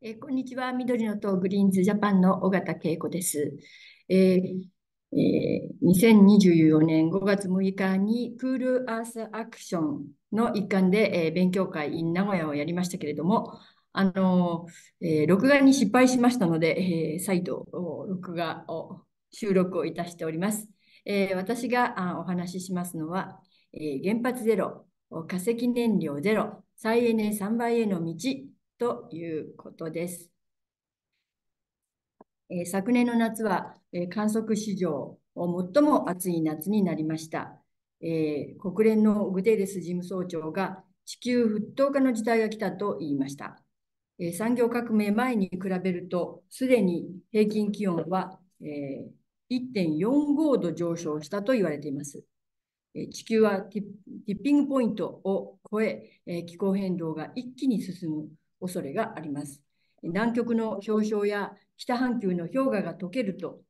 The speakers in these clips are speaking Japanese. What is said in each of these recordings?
えこんにちは、緑の党グリーンズジャパンの尾形恵子です。えーえー、2024年5月6日にクールアースアクションの一環で、えー、勉強会 in 名古屋をやりましたけれども、あのえー、録画に失敗しましたので、えー、再度録画を収録をいたしております。えー、私があお話ししますのは、えー、原発ゼロ、化石燃料ゼロ、再エネ3倍への道ということです。えー、昨年の夏は、えー、観測史上最も暑い夏になりました。えー、国連のグテーレス事務総長が地球沸騰化の時代が来たと言いました。え産業革命前に比べると、すでに平均気温は、え1.45度上昇したと言われています。地球はティッピングポイントを超え、気候変動が一気に進む恐れがあります。南極の氷床や北半球の氷河が溶けると、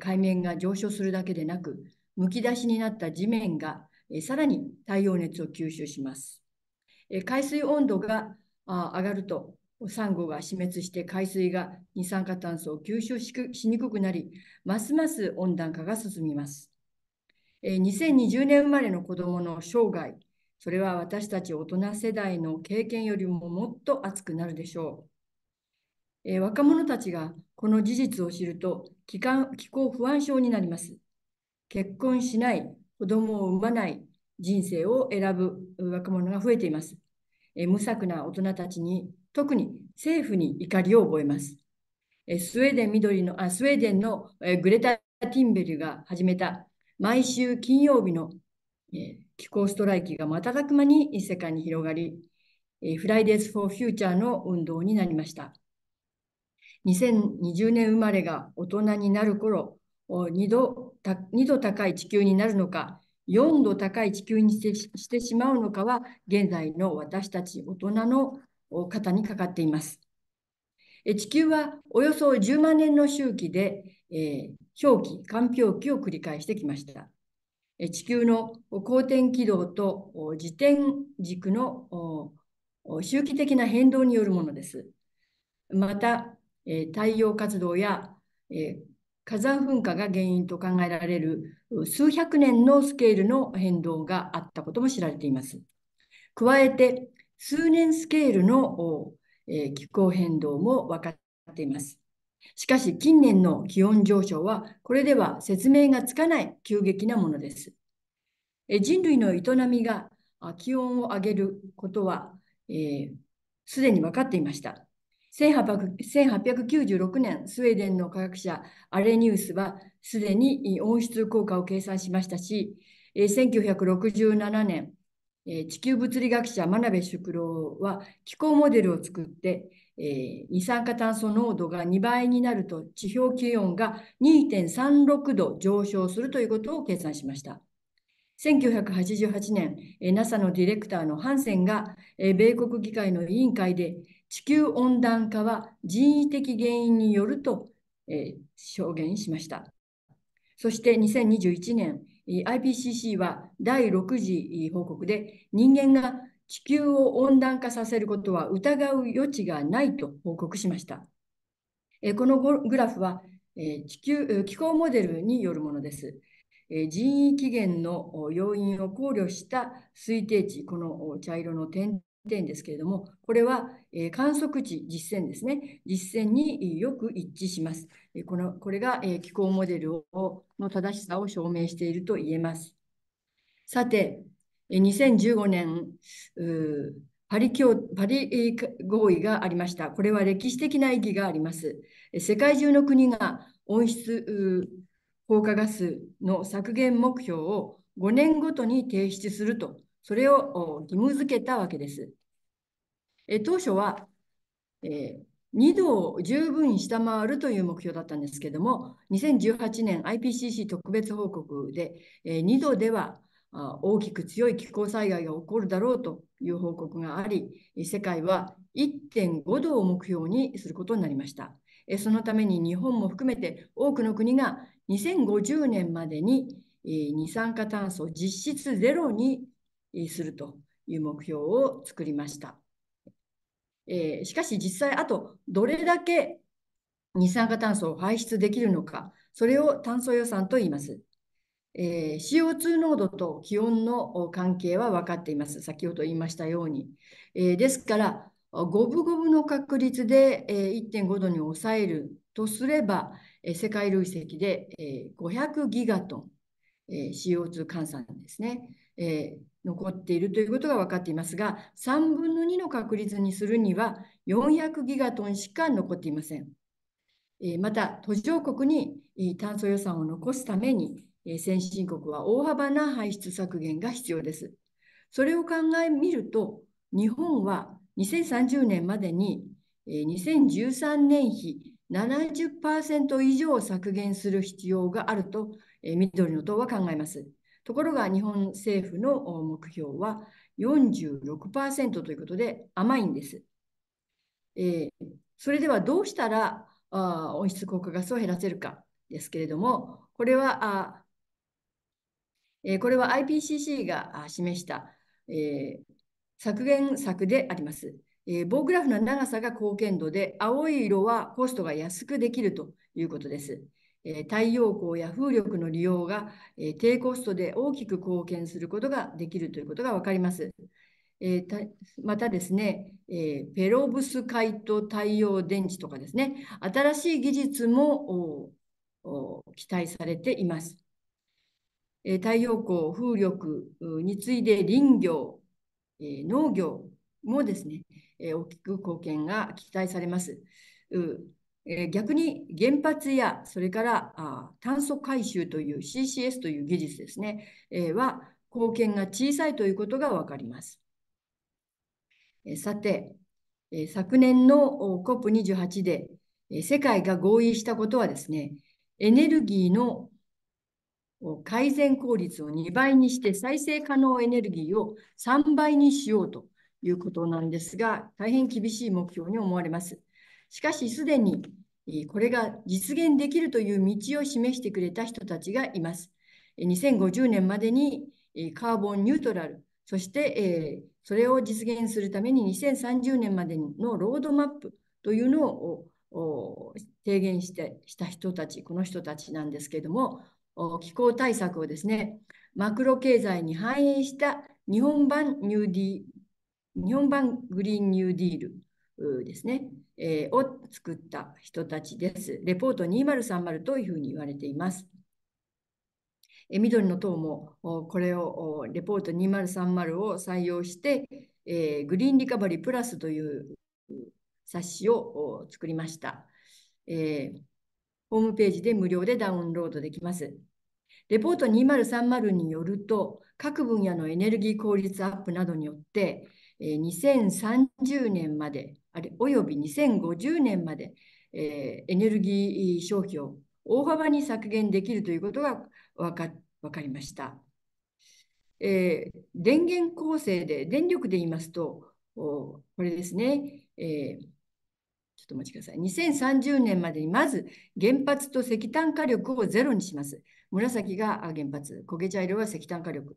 海面が上昇するだけでなく、むき出しになった地面がさらに太陽熱を吸収します。海水温度が上がると、サンゴが死滅して海水が二酸化炭素を吸収しにくくなり、ますます温暖化が進みます。2020年生まれの子どもの生涯それは私たち大人世代の経験よりももっと熱くなるでしょう。えー、若者たちがこの事実を知ると気気候不安症になります。結婚しない、子供を産まない人生を選ぶ若者が増えています。えー、無策な大人たちに特に政府に怒りを覚えます。えスウェーデン緑のあスウェーデンのえグレタ・ティンベルが始めた毎週金曜日の気候ストライキが瞬く間に世界に広がり、フライデーズ・フォー・フューチャーの運動になりました。2020年生まれが大人になる頃、2度 ,2 度高い地球になるのか、4度高い地球にしてしまうのかは、現在の私たち大人の肩にかかっています。地球はおよそ10万年の周期で、えー、氷期、間氷期を繰り返してきました。地球の公転軌道と自転軸の周期的な変動によるものです。また、太陽活動や火山噴火が原因と考えられる数百年のスケールの変動があったことも知られています。加えて、数年スケールの気候変動も分かっています。しかし近年の気温上昇はこれでは説明がつかない急激なものです。人類の営みが気温を上げることはすで、えー、に分かっていました。1896年、スウェーデンの科学者アレニウスはすでに温室効果を計算しましたし、1967年、地球物理学者真鍋淑郎は気候モデルを作ってえー、二酸化炭素濃度が2倍になると地表気温が2.36度上昇するということを計算しました。1988年、NASA のディレクターのハンセンが、米国議会の委員会で地球温暖化は人為的原因によると、証言しました。そして2021年、IPCC は第6次報告で人間が地球を温暖化させることは疑う余地がないと報告しました。このグラフは地球気候モデルによるものです。人為起源の要因を考慮した推定値、この茶色の点々ですけれども、これは観測値、実践ですね、実践によく一致します。このこれが気候モデルをの正しさを証明していると言えます。さて、2015年、パリ協パリ合意がありました。これは歴史的な意義があります。世界中の国が温室効果ガスの削減目標を5年ごとに提出すると、それを義務付けたわけです。当初は、え2度を十分下回るという目標だったんですけれども、2018年 IPCC 特別報告で2度では大きく強い気候災害が起こるだろうという報告があり、世界は1.5度を目標にすることになりました。そのために日本も含めて多くの国が2050年までに二酸化炭素実質ゼロにするという目標を作りました。しかし実際あとどれだけ二酸化炭素を排出できるのか、それを炭素予算と言います。えー、CO2 濃度と気温の関係は分かっています。先ほど言いましたように。えー、ですから、五分五分の確率で、え1.5度に抑えるとすれば、え世界累積で、え500ギガトン、えー、CO2 換算ですね、え残っているということが分かっていますが、3分の2の確率にするには400ギガトンしか残っていません。また、途上国に炭素予算を残すために、先進国は大幅な排出削減が必要です。それを考えみると、日本は2030年までに2013年比70%以上削減する必要があると緑の党は考えます。ところが日本政府の目標は46%ということで甘いんです。えそれではどうしたらあ温室効果ガスを減らせるかですけれども、これはえこれは IPCC が示した、え削減策であります。え棒グラフの長さが貢献度で、青い色はコストが安くできるということです。え太陽光や風力の利用が、え低コストで大きく貢献することができるということが分かります。えまたですね、えペロブスカイト太陽電池とかですね、新しい技術も期待されています。太陽光、風力に次いで林業、農業もですね、大きく貢献が期待されます。逆に原発やそれから炭素回収という CCS という技術ですね、は貢献が小さいということが分かります。さて、昨年の COP28 で世界が合意したことはですね、エネルギーの改善効率を2倍にして再生可能エネルギーを3倍にしようということなんですが、大変厳しい目標に思われます。しかし、すでにこれが実現できるという道を示してくれた人たちがいます。2050年までにカーボンニュートラル、そしてそれを実現するために2030年までのロードマップというのを提言してした人たち、この人たちなんですけれども、気候対策をですね、マクロ経済に反映した日本版ニューディ日本版グリーンニューディールですね、えー、を作った人たちです。レポート2030というふうに言われています。え緑の党もこれをレポート2030を採用して、えー、グリーンリカバリープラスという冊子を作りました、えー、ホームページで無料でダウンロードできます。レポート2030によると、各分野のエネルギー効率アップなどによって、2030年まで、あれ、および2050年まで、えー、エネルギー消費を大幅に削減できるということが分か分かりました。えー、電源構成で、電力で言いますと、これですね、えー、ちょっとお待ちください。2030年までにまず原発と石炭火力をゼロにします。紫が原発、焦げ茶色は石炭火力、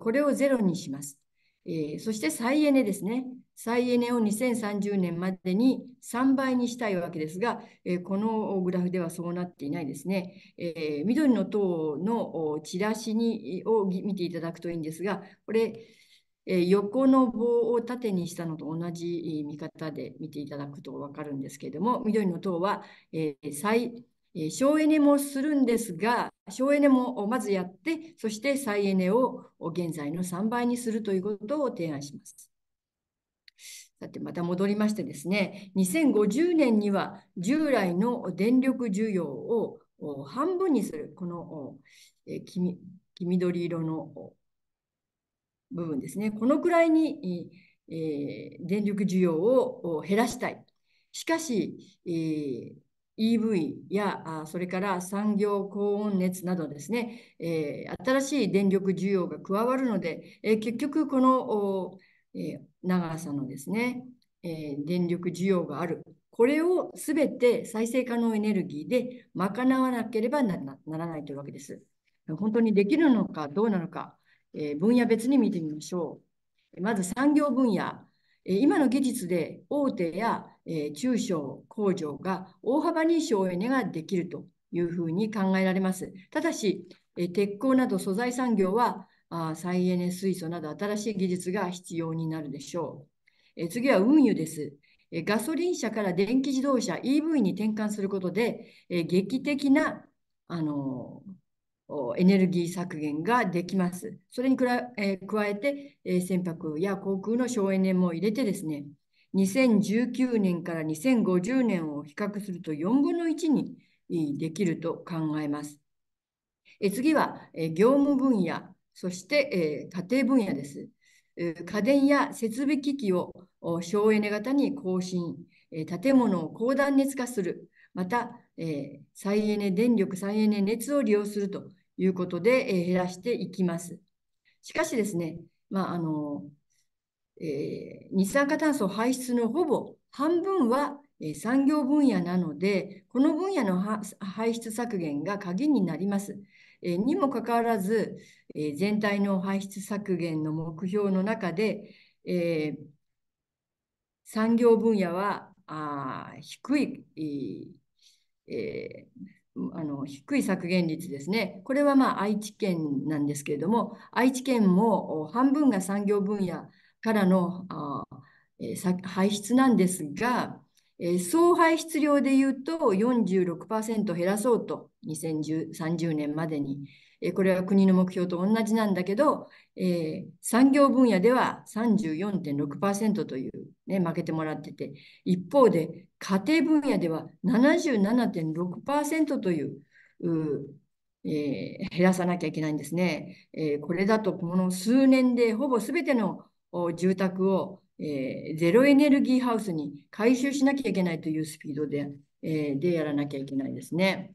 これをゼロにします。えー、そして再エネですね。再エネを2030年までに3倍にしたいわけですが、えー、このグラフではそうなっていないですね。えー、緑の塔のチラシにを見ていただくといいんですが、これ、え横の棒を縦にしたのと同じ見方で見ていただくと分かるんですけれども、緑の塔は、え再省エネもするんですが、省エネもまずやって、そして再エネを現在の3倍にするということを提案します。さて、また戻りましてですね、2050年には従来の電力需要を半分にする、この黄緑色の部分ですね、このくらいに、え電力需要を減らしたい。しかし、えー EV やそれから産業高温熱などですね、えー、新しい電力需要が加わるので、えー、結局この、えー、長さのですね、え電力需要があるこれをすべて再生可能エネルギーで賄わなければならないというわけです。本当にできるのかどうなのか、え分野別に見てみましょう。まず産業分野、今の技術で大手や中小工場が大幅に省エネができるというふうに考えられます。ただし、鉄鋼など素材産業は再エネ水素など新しい技術が必要になるでしょう。次は運輸です。ガソリン車から電気自動車 EV に転換することで劇的なあのエネルギー削減ができます。それに加えて、船舶や航空の省エネも入れてですね、2019年から2050年を比較すると4分の1にできると考えます。次は、業務分野、そして家庭分野です。家電や設備機器を省エネ型に更新、建物を高断熱化する、また、えー、再エネ電力、再エネ熱を利用するということで、えー、減らしていきます。しかしですね、まああのえー、二酸化炭素排出のほぼ半分は、えー、産業分野なので、この分野の排出削減が鍵になります。えー、にもかかわらず、えー、全体の排出削減の目標の中で、えー、産業分野はあ低い、えーえー、あの低い削減率ですね。これはまあ愛知県なんですけれども、愛知県も半分が産業分野からのあ、えー、排出なんですが、総排出量でいうと46%減らそうと2030年までに、これは国の目標と同じなんだけど、産業分野では34.6%という、ね、負けてもらってて一方で家庭分野では77.6%というえー、減らさなきゃいけないんですね、えー、これだとこの数年でほぼ全ての住宅をえー、ゼロエネルギーハウスに回収しなきゃいけないというスピードで、えー、でやらなきゃいけないですね。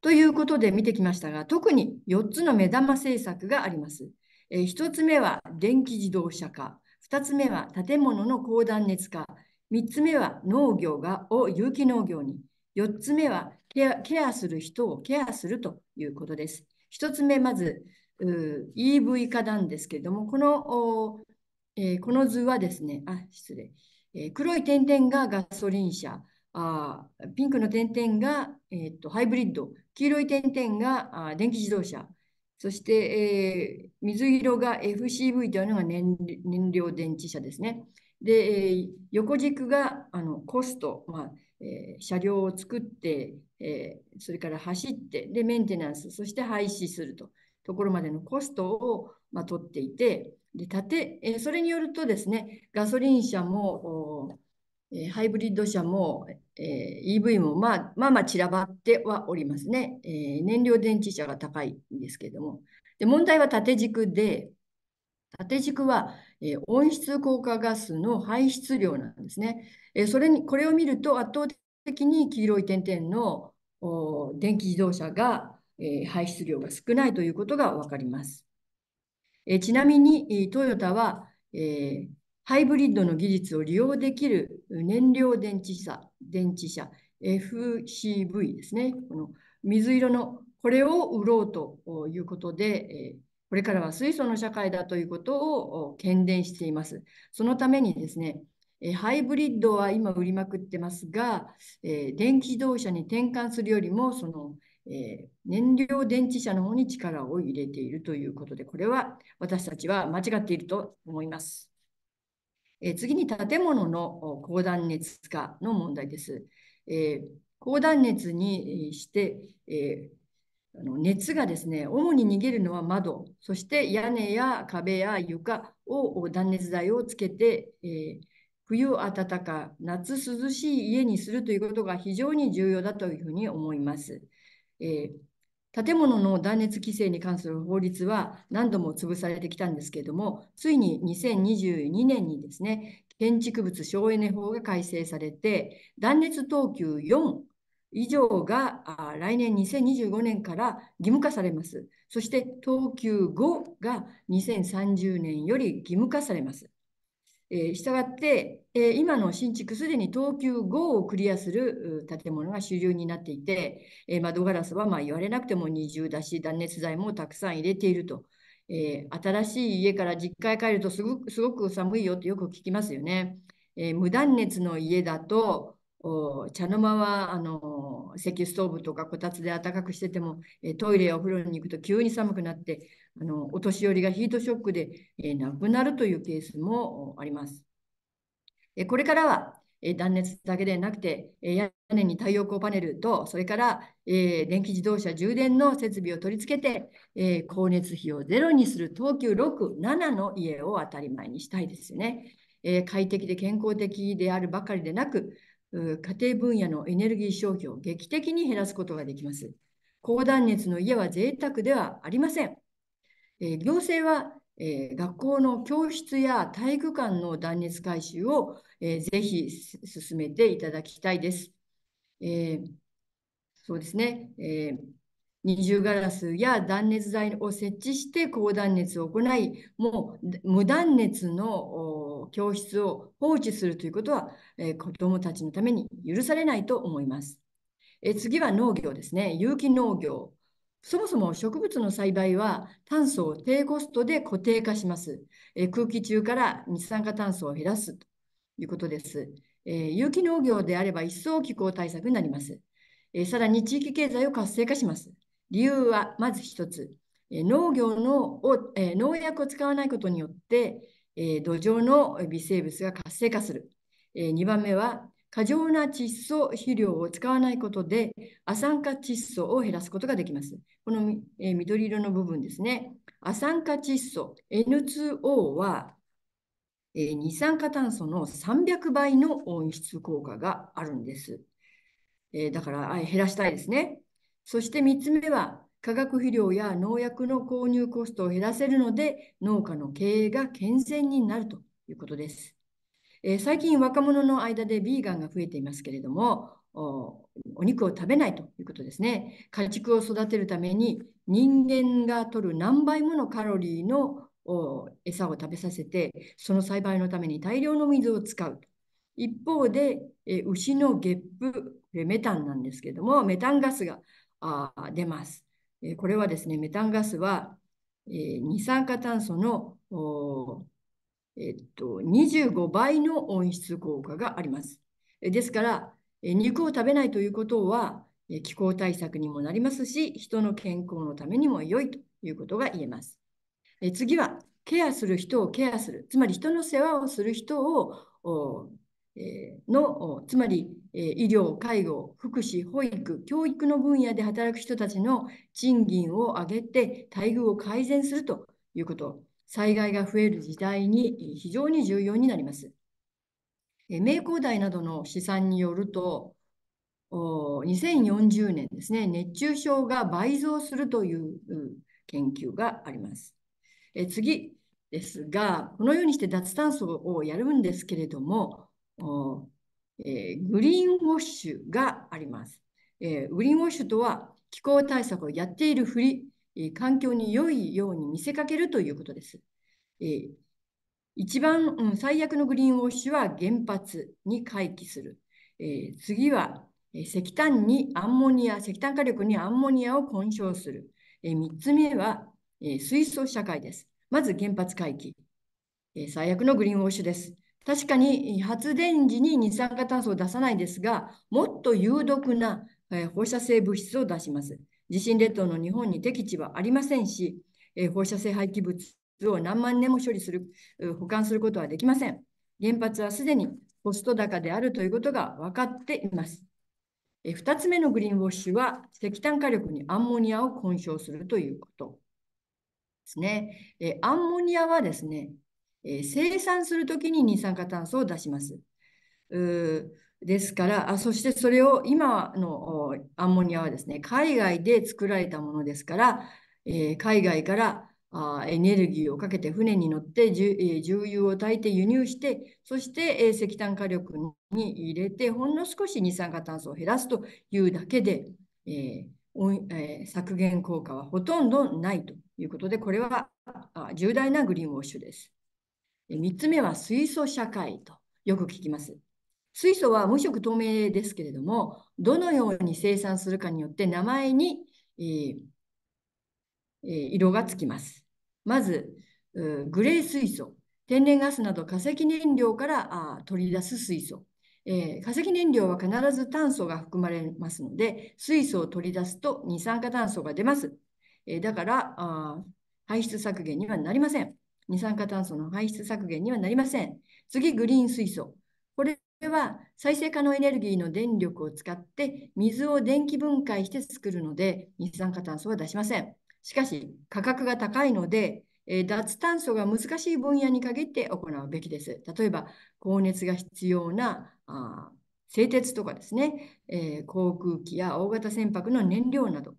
ということで見てきましたが、特に4つの目玉政策があります。えー、1つ目は電気自動車化、2つ目は建物の高断熱化、3つ目は農業がを有機農業に、4つ目はケアケアする人をケアするということです。1つ目、まず EV 化なんですけれども、このえー、この図はですね、あ、失礼。えー、黒い点々がガソリン車、あピンクの点々が、えーと、ハイブリッド、黄色い点々があ電気自動車、そして、えー、水色が FCV というのが燃料電池車ですね。で、えー、横軸があのコスト、まあえー、車両を作って、えー、それから走ってで、メンテナンス、そして廃止するとところまでのコストを、まあ、取っていて、で建て、えそれによるとですね、ガソリン車も、えハイブリッド車も、え EV も、まあ、まあまあ散らばってはおりますね、え燃料電池車が高いんですけれども。で問題は縦軸で、縦軸は、え温室効果ガスの排出量なんですね。えそれにこれを見ると圧倒的に黄色い点々の電気自動車が、え排出量が少ないということが分かります。えちなみにトヨタは、えー、ハイブリッドの技術を利用できる燃料電池車、電池車 FCV ですね。この水色のこれを売ろうということで、えこれからは水素の社会だということを喧伝しています。そのためにですね、ハイブリッドは今売りまくってますが、電気自動車に転換するよりも、そのえー、燃料電池車の方に力を入れているということで、これは私たちは間違っていると思います。えー、次に建物の高断熱化の問題です。えー、高断熱にして、えあの熱がですね、主に逃げるのは窓、そして屋根や壁や床を断熱材をつけて、え冬暖か、夏涼しい家にするということが非常に重要だというふうに思います。えー、建物の断熱規制に関する法律は何度も潰されてきたんですけれども、ついに2022年にですね、建築物省エネ法が改正されて、断熱等級4以上が来年2025年から義務化されます。そして等級5が2030年より義務化されます。えしたがって、え今の新築すでに等級5をクリアする建物が主流になっていて、え窓ガラスはま言われなくても二重だし断熱材もたくさん入れていると、え新しい家から実家へ帰るとすごく寒いよってよく聞きますよね、え無断熱の家だと茶の間はあの石油ストーブとかこたつで暖かくしててもトイレやお風呂に行くと急に寒くなってあのお年寄りがヒートショックで、えー、亡くなるというケースもあります。えこれからは、え断熱だけでなくて、え屋根に太陽光パネルと、それから、え電気自動車充電の設備を取り付けて、え光熱費をゼロにする東急6、7の家を当たり前にしたいですよね。え快適で健康的であるばかりでなく、家庭分野のエネルギー消費を劇的に減らすことができます。高断熱の家は贅沢ではありません。え行政は、え学校の教室や体育館の断熱改修を、えぜひ進めていただきたいです。えそうですね、え二重ガラスや断熱材を設置して高断熱を行い、もう無断熱の教室を放置するということは、えー、子どもたちのために許されないと思います。えー、次は農業ですね、有機農業。そもそも植物の栽培は炭素を低コストで固定化します。え空気中から二酸化炭素を減らすということです。え有機農業であれば一層気候対策になります。えさらに地域経済を活性化します。理由はまず1つ。え農業のを、え農薬を使わないことによって、え土壌の微生物が活性化する。え2番目は過剰な窒素肥料を使わないことで、亜酸化窒素を減らすことができます。この、えー、緑色の部分ですね。亜酸化窒素 N2O は、えー、二酸化炭素の300倍の温室効果があるんです。えー、だから減らしたいですね。そして3つ目は、化学肥料や農薬の購入コストを減らせるので、農家の経営が健全になるということです。えー、最近若者の間でビーガンが増えていますけれどもお肉を食べないということですね家畜を育てるために人間が取る何倍ものカロリーの餌を食べさせてその栽培のために大量の水を使う一方で、えー、牛のゲップメタンなんですけれどもメタンガスがあ出ます、えー、これはですねメタンガスは、えー、二酸化炭素のえっと、25倍の温室効果があります。ですから、肉を食べないということは、気候対策にもなりますし、人の健康のためにも良いということが言えます。次は、ケアする人をケアする、つまり人の世話をする人を、のつまり、医療、介護、福祉、保育、教育の分野で働く人たちの賃金を上げて待遇を改善するということ。災害が増える時代に非常に重要になります。名工大などの試算によると、2040年ですね、熱中症が倍増するという研究があります。え次ですが、このようにして脱炭素をやるんですけれども、えグリーンウォッシュがあります。えグリーンウォッシュとは気候対策をやっているふり環境に良いように見せかけるということです。一番最悪のグリーンウォッシュは原発に回帰する。次は石炭にアンモニア、石炭火力にアンモニアを混焼する。3つ目は水素社会です。まず原発回帰。最悪のグリーンウォッシュです。確かに発電時に二酸化炭素を出さないですが、もっと有毒な放射性物質を出します。地震列島の日本に適地はありませんし、え放射性廃棄物を何万年も処理する、保管することはできません。原発はすでにコスト高であるということが分かっています。え2つ目のグリーンウォッシュは石炭火力にアンモニアを混焼するということですね。えアンモニアはですね、え生産するときに二酸化炭素を出します。うですから、あそしてそれを今のアンモニアはですね、海外で作られたものですから、えー、海外からあエネルギーをかけて船に乗って重,、え重油を炊いて輸入して、そして、え石炭火力に入れて、ほんの少し二酸化炭素を減らすというだけで、えーえー、削減効果はほとんどないということで、これはあ重大なグリーンウォッシュです。3つ目は水素社会とよく聞きます。水素は無色透明ですけれども、どのように生産するかによって名前に、えーえー、色がつきます。まず、グレー水素、天然ガスなど化石燃料からあ取り出す水素、えー、化石燃料は必ず炭素が含まれますので、水素を取り出すと二酸化炭素が出ます。えー、だからあ、排出削減にはなりません。二酸化炭素の排出削減にはなりません。次、グリーン水素。これは再生可能エネルギーの電力を使って水を電気分解して作るので二酸化炭素は出しません。しかし価格が高いので、えー、脱炭素が難しい分野に限って行うべきです。例えば高熱が必要なあ製鉄とかですね、えー、航空機や大型船舶の燃料など。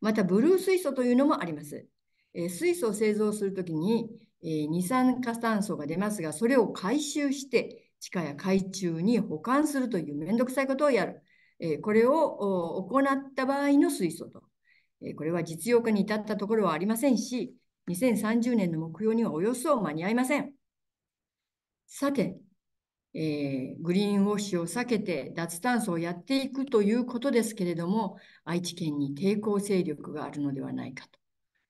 またブルー水素というのもあります。えー、水素を製造するときに、えー、二酸化炭素が出ますが、それを回収して地下や海中に保管するというめんどくさいことをやる。えこれを行った場合の水素と。えこれは実用化に至ったところはありませんし、2030年の目標にはおよそ間に合いません。さて、えー、グリーンウォッシュを避けて脱炭素をやっていくということですけれども、愛知県に抵抗勢力があるのではないかと。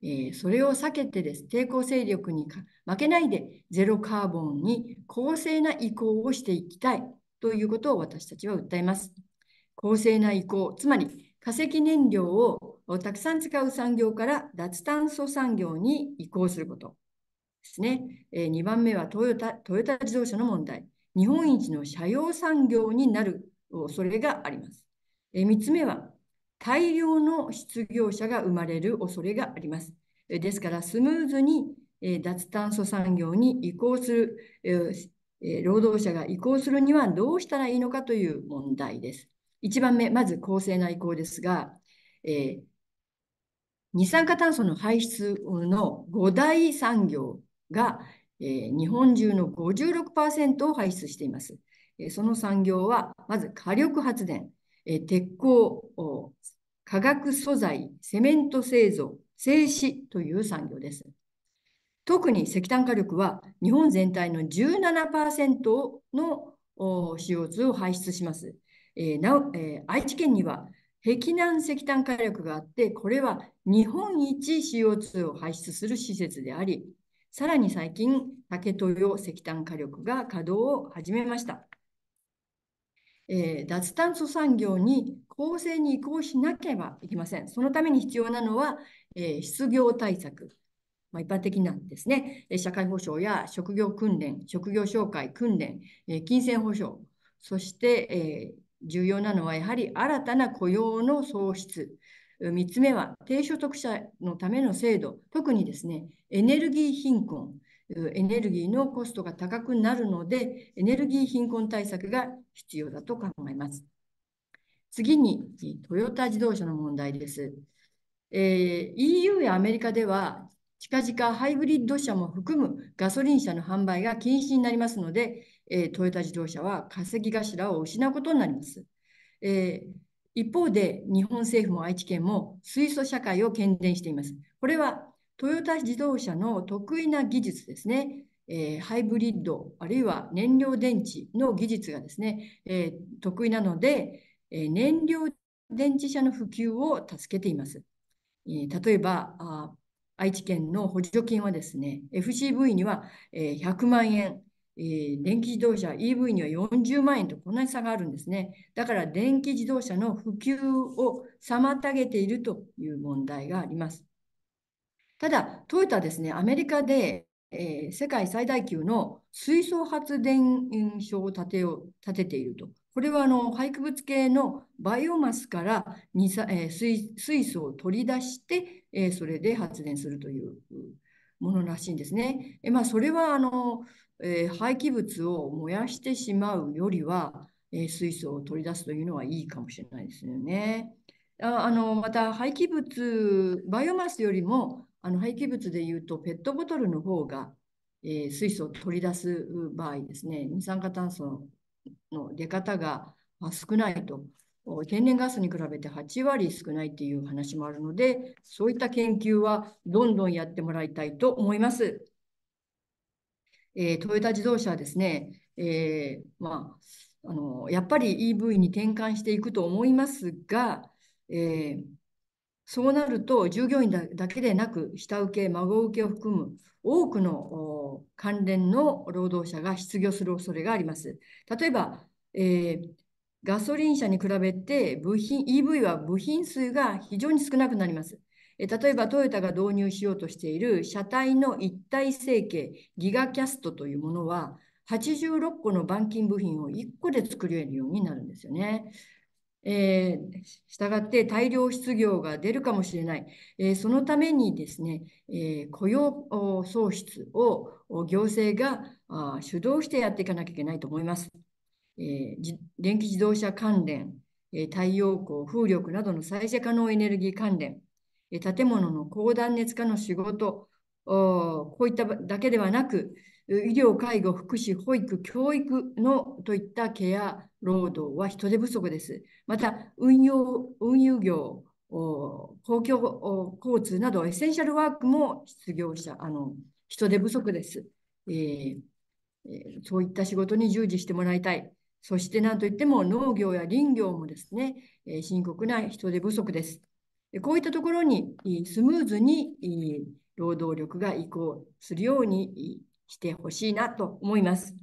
えー、それを避けてです、抵抗勢力に負けないで、ゼロカーボンに公正な移行をしていきたいということを私たちは訴えます。公正な移行、つまり化石燃料をたくさん使う産業から脱炭素産業に移行することですね。えー、2番目はトヨタトヨタ自動車の問題。日本一の車用産業になる恐れがあります。えー、3つ目は大量の失業者が生まれる恐れがあります。ですから、スムーズに脱炭素産業に移行する、労働者が移行するにはどうしたらいいのかという問題です。1番目、まず公正な移行ですが、えー、二酸化炭素の排出の5大産業が、えー、日本中の56%を排出しています。その産業は、まず火力発電、え鉄鋼、化学素材、セメント製造、製紙という産業です。特に石炭火力は日本全体の17%の CO2 を排出します。えー、なおえー、愛知県には碧南石炭火力があって、これは日本一 CO2 を排出する施設であり、さらに最近、竹豊石炭火力が稼働を始めました。えー、脱炭素産業に公正に移行しなければいけません。そのために必要なのは、えー、失業対策、まあ、一般的なんですね。社会保障や職業訓練、職業紹介訓練、え金銭保障、そして、え重要なのはやはり新たな雇用の創出。3つ目は低所得者のための制度、特にですね、エネルギー貧困、エネルギーのコストが高くなるので、エネルギー貧困対策が必要だと考えます。次に、トヨタ自動車の問題です。えー、EU やアメリカでは、近々ハイブリッド車も含むガソリン車の販売が禁止になりますので、えー、トヨタ自動車は稼ぎ頭を失うことになります。えー、一方で、日本政府も愛知県も水素社会を喧伝しています。これはトヨタ自動車の得意な技術ですね、えー、ハイブリッドあるいは燃料電池の技術がですね、えー、得意なので、えー、燃料電池車の普及を助けています。えー、例えばあ愛知県の補助金はですね FCV には、えー、100万円、えー、電気自動車 EV には40万円とこんなに差があるんですねだから電気自動車の普及を妨げているという問題があります。ただ、トヨタですね、アメリカで、えー、世界最大級の水素発電所を建てよ建てていると。これはあの廃棄物系のバイオマスからにさ、え水水素を取り出して、えー、それで発電するというものらしいんですね。えまあ、それはあの、えー、廃棄物を燃やしてしまうよりは、えー、水素を取り出すというのはいいかもしれないですよね。ああのまた廃棄物バイオマスよりもあの廃棄物でいうとペットボトルの方が、えー、水素を取り出す場合ですね二酸化炭素の出方が少ないと天然ガスに比べて8割少ないっていう話もあるのでそういった研究はどんどんやってもらいたいと思います。えー、トヨタ自動車はですね、えー、まあ、あのやっぱり EV に転換していくと思いますが、えーそうなると、従業員だけでなく、下請け、孫請けを含む多くの関連の労働者が失業する恐れがあります。例えば、えー、ガソリン車に比べて部品 EV は部品数が非常に少なくなります。例えば、トヨタが導入しようとしている車体の一体成形、ギガキャストというものは、86個の板金部品を1個で作れるようになるんですよね。えー、したがって大量失業が出るかもしれない、えー、そのためにですね、えー、雇用創出を行政があ主導してやっていかなきゃいけないと思います。えー、電気自動車関連、え太陽光、風力などの再生可能エネルギー関連、え建物の高断熱化の仕事、こういっただけではなく、医療、介護、福祉、保育、教育のといったケア労働は人手不足です。また、運用、運輸業、公共交通などエッセンシャルワークも失業者、あの人手不足です、えー、そういった仕事に従事してもらいたい。そして何といっても農業や林業もですね、深刻な人手不足です。こういったところにスムーズに労働力が移行するようにしてほしいなと思います。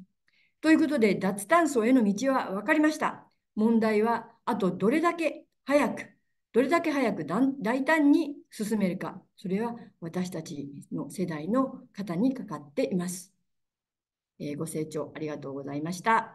ということで、脱炭素への道は分かりました。問題は、あとどれだけ早く、どれだけ早く大胆に進めるか、それは私たちの世代の方にかかっています。えー、ご清聴ありがとうございました。